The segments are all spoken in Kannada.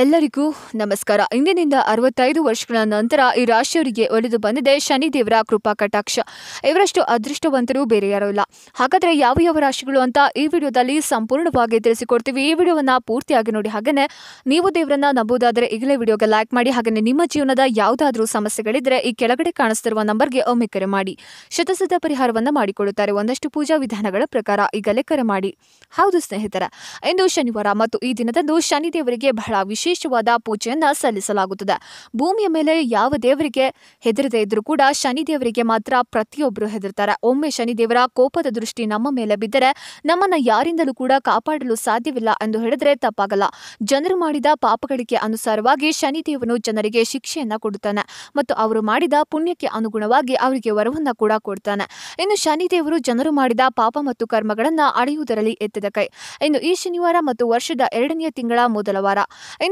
ಎಲ್ಲರಿಗೂ ನಮಸ್ಕಾರ ಇಂದಿನಿಂದ ಅರವತ್ತೈದು ವರ್ಷಗಳ ನಂತರ ಈ ರಾಶಿಯವರಿಗೆ ಒಲಿದು ಬಂದಿದೆ ಶನಿ ದೇವರ ಕೃಪಾ ಕಟಾಕ್ಷ ಇವರಷ್ಟು ಅದೃಷ್ಟವಂತರು ಬೇರೆ ಯಾರೂ ಇಲ್ಲ ಹಾಗಾದರೆ ಯಾವ ಯಾವ ರಾಶಿಗಳು ಅಂತ ಈ ವಿಡಿಯೋದಲ್ಲಿ ಸಂಪೂರ್ಣವಾಗಿ ತಿಳಿಸಿಕೊಡ್ತೀವಿ ಈ ವಿಡಿಯೋವನ್ನು ಪೂರ್ತಿಯಾಗಿ ನೋಡಿ ಹಾಗೆಯೇ ನೀವು ದೇವರನ್ನ ನಂಬುವುದಾದರೆ ಈಗಲೇ ವಿಡಿಯೋಗೆ ಲೈಕ್ ಮಾಡಿ ಹಾಗೆಯೇ ನಿಮ್ಮ ಜೀವನದ ಯಾವುದಾದ್ರೂ ಸಮಸ್ಯೆಗಳಿದ್ದರೆ ಈ ಕೆಳಗಡೆ ಕಾಣಿಸ್ತಿರುವ ನಂಬರ್ಗೆ ಒಮ್ಮೆ ಕರೆ ಮಾಡಿ ಶತಸಿದ್ಧ ಪರಿಹಾರವನ್ನು ಮಾಡಿಕೊಳ್ಳುತ್ತಾರೆ ಒಂದಷ್ಟು ಪೂಜಾ ವಿಧಾನಗಳ ಪ್ರಕಾರ ಈಗಲೇ ಕರೆ ಮಾಡಿ ಹೌದು ಸ್ನೇಹಿತರ ಇಂದು ಶನಿವಾರ ಮತ್ತು ಈ ದಿನದಂದು ಶನಿ ದೇವರಿಗೆ ಬಹಳ ವಿಶೇಷ ವಿಶೇಷವಾದ ಪೂಜೆಯನ್ನ ಸಲ್ಲಿಸಲಾಗುತ್ತದೆ ಭೂಮಿಯ ಮೇಲೆ ಯಾವ ದೇವರಿಗೆ ಹೆದರದೇ ಇದ್ರೂ ಕೂಡ ಶನಿ ದೇವರಿಗೆ ಮಾತ್ರ ಪ್ರತಿಯೊಬ್ಬರು ಹೆದರ್ತಾರೆ ಒಮ್ಮೆ ಶನಿ ದೇವರ ಕೋಪದ ದೃಷ್ಟಿ ನಮ್ಮ ಮೇಲೆ ಬಿದ್ದರೆ ನಮ್ಮನ್ನ ಯಾರಿಂದಲೂ ಕೂಡ ಕಾಪಾಡಲು ಸಾಧ್ಯವಿಲ್ಲ ಎಂದು ಹೇಳಿದ್ರೆ ತಪ್ಪಾಗಲ್ಲ ಜನರು ಮಾಡಿದ ಪಾಪಗಳಿಗೆ ಅನುಸಾರವಾಗಿ ಶನಿ ಜನರಿಗೆ ಶಿಕ್ಷೆಯನ್ನ ಕೊಡುತ್ತಾನೆ ಮತ್ತು ಅವರು ಮಾಡಿದ ಪುಣ್ಯಕ್ಕೆ ಅನುಗುಣವಾಗಿ ಅವರಿಗೆ ವರವನ್ನ ಕೂಡ ಕೊಡ್ತಾನೆ ಇನ್ನು ಶನಿ ದೇವರು ಜನರು ಮಾಡಿದ ಪಾಪ ಮತ್ತು ಕರ್ಮಗಳನ್ನ ಅಳೆಯುವುದರಲ್ಲಿ ಎತ್ತಿದ ಕೈ ಇನ್ನು ಈ ಶನಿವಾರ ಮತ್ತು ವರ್ಷದ ಎರಡನೆಯ ತಿಂಗಳ ಮೊದಲ ವಾರ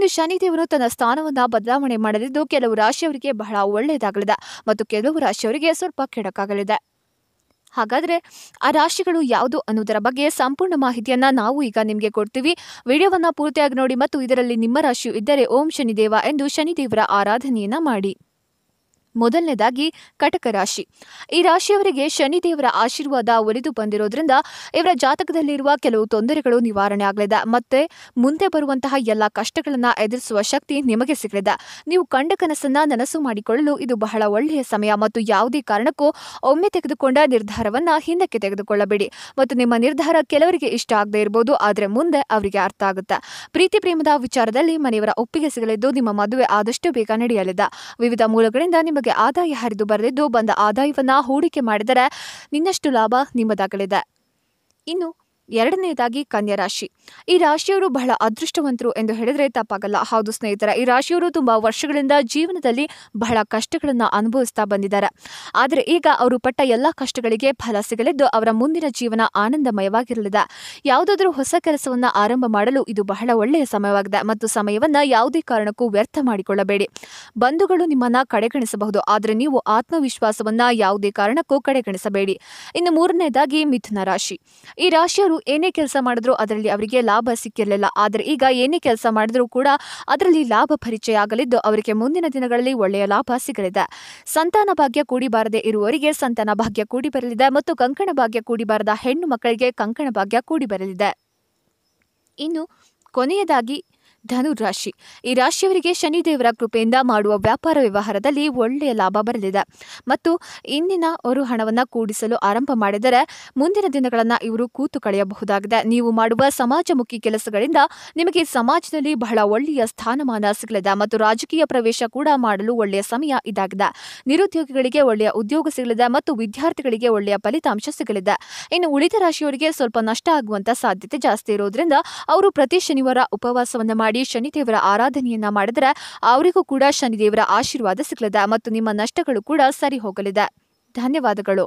ಇನ್ನು ಶನಿದೇವರು ತನ್ನ ಸ್ಥಾನವನ್ನು ಬದಲಾವಣೆ ಮಾಡಲಿದ್ದು ಕೆಲವು ರಾಶಿಯವರಿಗೆ ಬಹಳ ಒಳ್ಳೆಯದಾಗಲಿದೆ ಮತ್ತು ಕೆಲವು ರಾಶಿಯವರಿಗೆ ಸ್ವಲ್ಪ ಕೆಡಕಾಗಲಿದೆ ಹಾಗಾದರೆ ಆ ರಾಶಿಗಳು ಯಾವುದು ಅನ್ನೋದರ ಬಗ್ಗೆ ಸಂಪೂರ್ಣ ಮಾಹಿತಿಯನ್ನು ನಾವು ಈಗ ನಿಮಗೆ ಕೊಡ್ತೀವಿ ವಿಡಿಯೋವನ್ನು ಪೂರ್ತಿಯಾಗಿ ನೋಡಿ ಮತ್ತು ಇದರಲ್ಲಿ ನಿಮ್ಮ ರಾಶಿಯು ಇದ್ದರೆ ಓಂ ಶನಿದೇವ ಎಂದು ಶನಿದೇವರ ಆರಾಧನೆಯನ್ನು ಮಾಡಿ ಮೊದಲನೇದಾಗಿ ಕಟಕ ರಾಶಿ ಈ ರಾಶಿಯವರಿಗೆ ಶನಿದೇವರ ಆಶೀರ್ವಾದ ಒಲಿದು ಬಂದಿರೋದ್ರಿಂದ ಇವರ ಜಾತಕದಲ್ಲಿರುವ ಕೆಲವು ತೊಂದರೆಗಳು ನಿವಾರಣೆ ಆಗಲಿದೆ ಮತ್ತೆ ಮುಂದೆ ಬರುವಂತಹ ಎಲ್ಲ ಕಷ್ಟಗಳನ್ನು ಎದುರಿಸುವ ಶಕ್ತಿ ನಿಮಗೆ ಸಿಗಲಿದೆ ನೀವು ಕಂಡ ಕನಸನ್ನ ನನಸು ಮಾಡಿಕೊಳ್ಳಲು ಇದು ಬಹಳ ಒಳ್ಳೆಯ ಸಮಯ ಮತ್ತು ಯಾವುದೇ ಕಾರಣಕ್ಕೂ ಒಮ್ಮೆ ತೆಗೆದುಕೊಂಡ ನಿರ್ಧಾರವನ್ನ ಹಿಂದಕ್ಕೆ ತೆಗೆದುಕೊಳ್ಳಬೇಡಿ ಮತ್ತು ನಿಮ್ಮ ನಿರ್ಧಾರ ಕೆಲವರಿಗೆ ಇಷ್ಟ ಆಗದೆ ಇರಬಹುದು ಆದರೆ ಮುಂದೆ ಅವರಿಗೆ ಅರ್ಥ ಆಗುತ್ತೆ ಪ್ರೀತಿ ಪ್ರೇಮದ ವಿಚಾರದಲ್ಲಿ ಮನೆಯವರ ಒಪ್ಪಿಗೆ ಸಿಗಲಿದ್ದು ನಿಮ್ಮ ಮದುವೆ ಆದಷ್ಟು ಬೇಗ ನಡೆಯಲಿದೆ ವಿವಿಧ ಮೂಲಗಳಿಂದ ನಿಮ್ಮ ಆದಾಯ ಹರಿದು ಬರೆದಿದ್ದು ಬಂದ ಆದಾಯವನ್ನು ಹೂಡಿಕೆ ಮಾಡಿದರೆ ನಿನ್ನಷ್ಟು ಲಾಭ ನಿಮ್ಮದಾಗಲಿದೆ ಇನ್ನು ಎರಡನೇದಾಗಿ ಕನ್ಯಾ ರಾಶಿ ಈ ರಾಶಿಯವರು ಬಹಳ ಅದೃಷ್ಟವಂತರು ಎಂದು ಹೇಳಿದರೆ ತಪ್ಪಾಗಲ್ಲ ಹೌದು ಸ್ನೇಹಿತರ ಈ ರಾಶಿಯವರು ತುಂಬಾ ವರ್ಷಗಳಿಂದ ಜೀವನದಲ್ಲಿ ಬಹಳ ಕಷ್ಟಗಳನ್ನು ಅನುಭವಿಸ್ತಾ ಬಂದಿದ್ದಾರೆ ಆದರೆ ಈಗ ಅವರು ಪಟ್ಟ ಎಲ್ಲ ಕಷ್ಟಗಳಿಗೆ ಫಲ ಸಿಗಲಿದ್ದು ಅವರ ಮುಂದಿನ ಜೀವನ ಆನಂದಮಯವಾಗಿರಲಿದೆ ಯಾವುದಾದರೂ ಹೊಸ ಕೆಲಸವನ್ನು ಆರಂಭ ಮಾಡಲು ಇದು ಬಹಳ ಒಳ್ಳೆಯ ಸಮಯವಾಗಿದೆ ಮತ್ತು ಸಮಯವನ್ನು ಯಾವುದೇ ಕಾರಣಕ್ಕೂ ವ್ಯರ್ಥ ಮಾಡಿಕೊಳ್ಳಬೇಡಿ ಬಂಧುಗಳು ನಿಮ್ಮನ್ನ ಕಡೆಗಣಿಸಬಹುದು ಆದರೆ ನೀವು ಆತ್ಮವಿಶ್ವಾಸವನ್ನ ಯಾವುದೇ ಕಾರಣಕ್ಕೂ ಕಡೆಗಣಿಸಬೇಡಿ ಇನ್ನು ಮೂರನೇದಾಗಿ ಮಿಥುನ ರಾಶಿ ಈ ರಾಶಿಯವರು ಏನೇ ಕೆಲಸ ಮಾಡಿದ್ರು ಅದರಲ್ಲಿ ಅವರಿಗೆ ಲಾಭ ಸಿಕ್ಕಿರಲಿಲ್ಲ ಆದರೆ ಈಗ ಏನೇ ಕೆಲಸ ಮಾಡಿದ್ರೂ ಕೂಡ ಅದರಲ್ಲಿ ಲಾಭ ಪರಿಚಯ ಆಗಲಿದ್ದು ಅವರಿಗೆ ಮುಂದಿನ ದಿನಗಳಲ್ಲಿ ಒಳ್ಳೆಯ ಲಾಭ ಸಿಗಲಿದೆ ಸಂತಾನ ಭಾಗ್ಯ ಕೂಡಿಬಾರದೆ ಇರುವವರಿಗೆ ಸಂತಾನ ಭಾಗ್ಯ ಕೂಡಿ ಬರಲಿದೆ ಮತ್ತು ಕಂಕಣ ಭಾಗ್ಯ ಕೂಡಿಬಾರದ ಹೆಣ್ಣು ಮಕ್ಕಳಿಗೆ ಕಂಕಣ ಭಾಗ್ಯ ಕೂಡಿ ಬರಲಿದೆ ಇನ್ನು ಕೊನೆಯದಾಗಿ ಧನುರಾಶಿ ರಾಶಿ ಈ ರಾಶಿಯವರಿಗೆ ಶನಿದೇವರ ಕೃಪೆಯಿಂದ ಮಾಡುವ ವ್ಯಾಪಾರ ವ್ಯವಹಾರದಲ್ಲಿ ಒಳ್ಳೆಯ ಲಾಭ ಬರಲಿದೆ ಮತ್ತು ಇಂದಿನ ಅವರು ಹಣವನ್ನು ಕೂಡಿಸಲು ಆರಂಭ ಮಾಡಿದರೆ ಮುಂದಿನ ದಿನಗಳನ್ನು ಇವರು ಕೂತು ಕಳೆಯಬಹುದಾಗಿದೆ ನೀವು ಮಾಡುವ ಸಮಾಜಮುಖಿ ಕೆಲಸಗಳಿಂದ ನಿಮಗೆ ಸಮಾಜದಲ್ಲಿ ಬಹಳ ಒಳ್ಳೆಯ ಸ್ಥಾನಮಾನ ಸಿಗಲಿದೆ ಮತ್ತು ರಾಜಕೀಯ ಪ್ರವೇಶ ಕೂಡ ಮಾಡಲು ಒಳ್ಳೆಯ ಸಮಯ ಇದಾಗಿದೆ ನಿರುದ್ಯೋಗಿಗಳಿಗೆ ಒಳ್ಳೆಯ ಉದ್ಯೋಗ ಸಿಗಲಿದೆ ಮತ್ತು ವಿದ್ಯಾರ್ಥಿಗಳಿಗೆ ಒಳ್ಳೆಯ ಫಲಿತಾಂಶ ಸಿಗಲಿದೆ ಇನ್ನು ಉಳಿದ ರಾಶಿಯವರಿಗೆ ಸ್ವಲ್ಪ ನಷ್ಟ ಆಗುವಂತಹ ಸಾಧ್ಯತೆ ಜಾಸ್ತಿ ಇರೋದ್ರಿಂದ ಅವರು ಪ್ರತಿ ಶನಿವಾರ ಉಪವಾಸವನ್ನು ಮಾಡಿ ಮಾಡಿ ಶನಿದೇವರ ಆರಾಧನೆಯನ್ನ ಮಾಡಿದ್ರೆ ಅವರಿಗೂ ಕೂಡ ಶನಿದೇವರ ಆಶೀರ್ವಾದ ಸಿಗಲಿದೆ ಮತ್ತು ನಿಮ್ಮ ನಷ್ಟಗಳು ಕೂಡ ಸರಿ ಹೋಗಲಿದೆ ಧನ್ಯವಾದಗಳು